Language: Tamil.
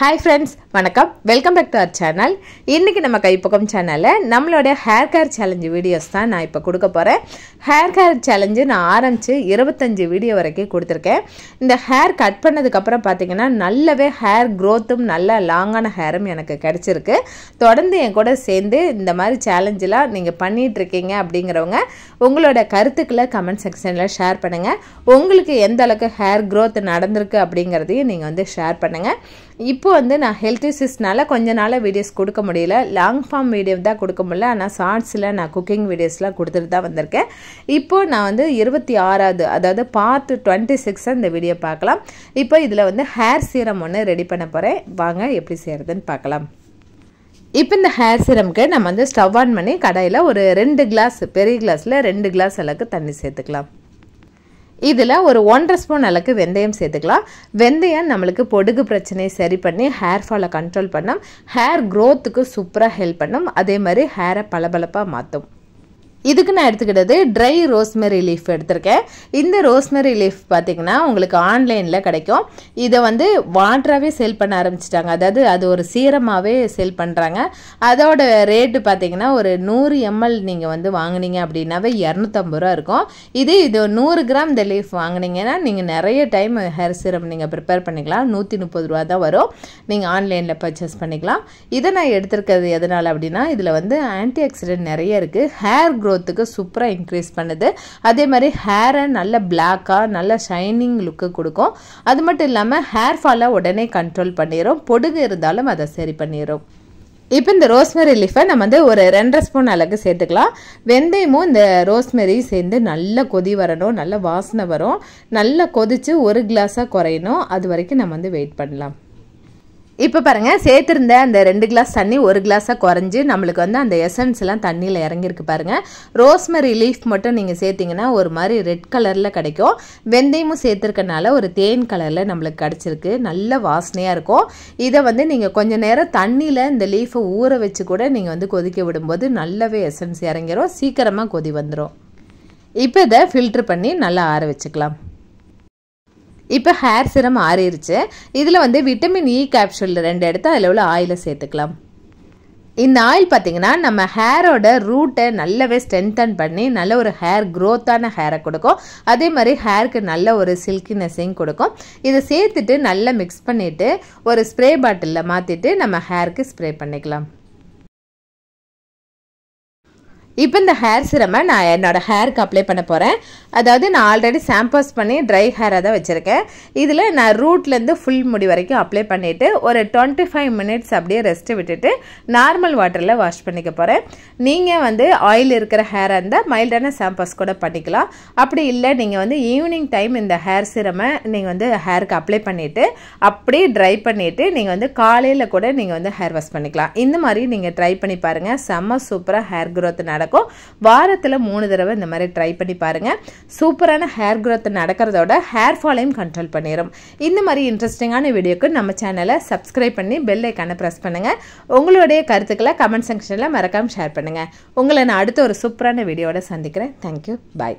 ஹாய் ஃப்ரெண்ட்ஸ் வணக்கம் welcome back to our channel இன்றைக்கி நம்ம கைப்பக்கம் சேனலில் நம்மளோட ஹேர் கேர் சேலஞ்சு வீடியோஸ் தான் நான் இப்போ கொடுக்க போகிறேன் ஹேர் கேர் சேலஞ்சு நான் ஆரம்பித்து இருபத்தஞ்சி வீடியோ வரைக்கும் கொடுத்துருக்கேன் இந்த ஹேர் கட் பண்ணதுக்கப்புறம் பார்த்தீங்கன்னா நல்லாவே ஹேர் க்ரோத்தும் நல்ல லாங்கான ஹேரும் எனக்கு கிடச்சிருக்கு தொடர்ந்து என் கூட சேர்ந்து இந்த மாதிரி சேலஞ்செலாம் நீங்கள் பண்ணிகிட்ருக்கீங்க அப்படிங்கிறவங்க உங்களோட கருத்துக்களை கமெண்ட் செக்ஷனில் ஷேர் பண்ணுங்கள் உங்களுக்கு எந்த அளவுக்கு ஹேர் க்ரோத் நடந்திருக்கு அப்படிங்கிறதையும் நீங்கள் வந்து ஷேர் பண்ணுங்கள் இப்போ இப்போ வந்து நான் ஹெல்த் இஷ்யூஸ்னால கொஞ்ச நாளாக வீடியோஸ் கொடுக்க முடியல லாங் ஃபார்ம் வீடியோ தான் கொடுக்க முடியல ஆனால் ஷார்ட்ஸில் நான் குக்கிங் வீடியோஸ்லாம் கொடுத்துட்டு தான் வந்திருக்கேன் இப்போது நான் வந்து இருபத்தி ஆறாவது அதாவது பார்ட் டுவெண்ட்டி சிக்ஸை இந்த வீடியோ பார்க்கலாம் இப்போ இதில் வந்து ஹேர் சீரம் ஒன்று ரெடி பண்ண போகிறேன் வாங்க எப்படி செய்கிறதுன்னு பார்க்கலாம் இப்போ இந்த ஹேர் சிரம்க்கு நம்ம வந்து ஸ்டவ் ஆன் பண்ணி கடையில் ஒரு ரெண்டு கிளாஸ் பெரிய கிளாஸில் ரெண்டு கிளாஸ் அளவுக்கு தண்ணி சேர்த்துக்கலாம் இதில் ஒரு ஒன்றரை ஸ்பூன் அளவுக்கு வெந்தயம் சேர்த்துக்கலாம் வெந்தயம் நம்மளுக்கு பொடுகு பிரச்சனையை சரி பண்ணி ஹேர் ஃபாலை கண்ட்ரோல் பண்ணும் ஹேர் க்ரோத்துக்கு சூப்பராக ஹெல்ப் பண்ணும் அதே மாதிரி ஹேரை பளபளப்பாக மாற்றும் இதுக்கு நான் எடுத்துக்கிட்டது ட்ரை ரோஸ்மெரி லீஃப் எடுத்திருக்கேன் இந்த ரோஸ்மெரி லீஃப் பார்த்திங்கன்னா உங்களுக்கு ஆன்லைனில் கிடைக்கும் இதை வந்து வாட்டராகவே சேல் பண்ண ஆரம்பிச்சிட்டாங்க அதாவது அது ஒரு சீரமாகவே சேல் பண்ணுறாங்க அதோட ரேட்டு பார்த்திங்கன்னா ஒரு நூறு எம்எல் நீங்கள் வந்து வாங்கினீங்க அப்படின்னாவே இரநூத்தம்பது ரூபா இருக்கும் இது இது நூறு கிராம் இந்த லீஃப் வாங்கினீங்கன்னா நீங்கள் நிறைய டைம் ஹேர் சீரம் நீங்கள் ப்ரிப்பேர் பண்ணிக்கலாம் நூற்றி முப்பது ரூபா தான் வரும் நீங்கள் ஆன்லைனில் பர்ச்சேஸ் பண்ணிக்கலாம் இதை நான் எடுத்திருக்கிறது எதனால் அப்படின்னா இதில் வந்து ஆன்டி ஆக்சிடென்ட் நிறைய இருக்குது ஹேர் க்ரோத் க்ரோத்துக்கு சூப்பராக இன்க்ரீஸ் பண்ணுது அதே மாதிரி ஹேரை நல்ல பிளாக்காக நல்ல ஷைனிங் லுக்கு கொடுக்கும் அது மட்டும் இல்லாமல் ஹேர் ஃபாலை உடனே கண்ட்ரோல் பண்ணிடும் பொடுகு இருந்தாலும் அதை சரி பண்ணிடும் இப்போ இந்த ரோஸ்மெரி லீஃபை நம்ம வந்து ஒரு ரெண்டரை ஸ்பூன் அளவுக்கு சேர்த்துக்கலாம் வெந்தயமும் இந்த ரோஸ்மெரி சேர்ந்து நல்லா கொதி வரணும் நல்ல வாசனை வரும் நல்லா கொதித்து ஒரு கிளாஸாக குறையணும் அது வரைக்கும் நம்ம வந்து வெயிட் பண்ணலாம் இப்போ பாருங்கள் சேர்த்துருந்த அந்த ரெண்டு கிளாஸ் தண்ணி ஒரு கிளாஸாக குறைஞ்சி நம்மளுக்கு வந்து அந்த எசன்ஸ்லாம் தண்ணியில் இறங்கியிருக்கு பாருங்கள் ரோஸ்மரி லீஃப் மட்டும் நீங்கள் சேர்த்திங்கன்னா ஒரு மாதிரி ரெட் கலரில் கிடைக்கும் வெந்தயமும் சேர்த்துருக்கனால ஒரு தேன் கலரில் நம்மளுக்கு கிடச்சிருக்கு நல்ல வாசனையாக இருக்கும் இதை வந்து நீங்கள் கொஞ்சம் நேரம் தண்ணியில் இந்த லீஃபை ஊற வச்சு கூட நீங்கள் வந்து கொதிக்க விடும்போது நல்லாவே எசன்ஸ் இறங்கிடும் சீக்கிரமாக கொதி வந்துடும் இப்போ இதை ஃபில்ட்ரு பண்ணி நல்லா ஆற வச்சுக்கலாம் இப்போ ஹேர் சிரம் ஆறிடுச்சு இதில் வந்து விட்டமின் இ கேப்சூல் ரெண்டு எடுத்து அதில் உள்ள ஆயிலை சேர்த்துக்கலாம் இந்த ஆயில் பார்த்திங்கன்னா நம்ம ஹேரோட ரூட்டை நல்லாவே ஸ்ட்ரென்தன் பண்ணி நல்ல ஒரு ஹேர் க்ரோத்தான ஹேரை கொடுக்கும் அதே மாதிரி ஹேருக்கு நல்ல ஒரு சில்கினஸையும் கொடுக்கும் இதை சேர்த்துட்டு நல்லா மிக்ஸ் பண்ணிவிட்டு ஒரு ஸ்ப்ரே பாட்டிலில் மாற்றிட்டு நம்ம ஹேருக்கு ஸ்ப்ரே பண்ணிக்கலாம் இப்போ இந்த ஹேர் சிரமை நான் என்னோடய ஹேருக்கு அப்ளை பண்ண போகிறேன் அதாவது நான் ஆல்ரெடி சாம்பாஸ் பண்ணி ட்ரை ஹேராக தான் வச்சுருக்கேன் இதில் நான் ரூட்லேருந்து ஃபுல் முடி வரைக்கும் அப்ளை பண்ணிவிட்டு ஒரு டுவெண்ட்டி ஃபைவ் மினிட்ஸ் அப்படியே ரெஸ்ட்டு விட்டுட்டு நார்மல் வாட்டரில் வாஷ் பண்ணிக்க போகிறேன் நீங்கள் வந்து ஆயில் இருக்கிற ஹேராக இருந்தால் மைல்டான சாம்பாஸ் கூட பண்ணிக்கலாம் அப்படி இல்லை நீங்கள் வந்து ஈவினிங் டைம் இந்த ஹேர் சிரமை நீங்கள் வந்து ஹேருக்கு அப்ளை பண்ணிவிட்டு அப்படியே ட்ரை பண்ணிவிட்டு நீங்கள் வந்து காலையில் கூட நீங்கள் வந்து ஹேர் வாஷ் பண்ணிக்கலாம் இந்த மாதிரி நீங்கள் ட்ரை பண்ணி பாருங்கள் செம்ம சூப்பராக ஹேர் க்ரோத் நடக்கும் நடக்கும் வாரத்தில் மூணு தடவை இந்த மாதிரி ட்ரை பண்ணி பாருங்கள் சூப்பரான ஹேர் க்ரோத் நடக்கிறதோட ஹேர் ஃபாலையும் கண்ட்ரோல் பண்ணிடும் இந்த மாதிரி இன்ட்ரெஸ்டிங்கான வீடியோக்கு நம்ம சேனலை சப்ஸ்கிரைப் பண்ணி பெல் ஐக்கானை ப்ரெஸ் பண்ணுங்கள் உங்களுடைய கருத்துக்களை கமெண்ட் செக்ஷனில் மறக்காமல் ஷேர் பண்ணுங்கள் உங்களை நான் அடுத்த ஒரு சூப்பரான வீடியோட சந்திக்கிறேன் தேங்க்யூ பாய்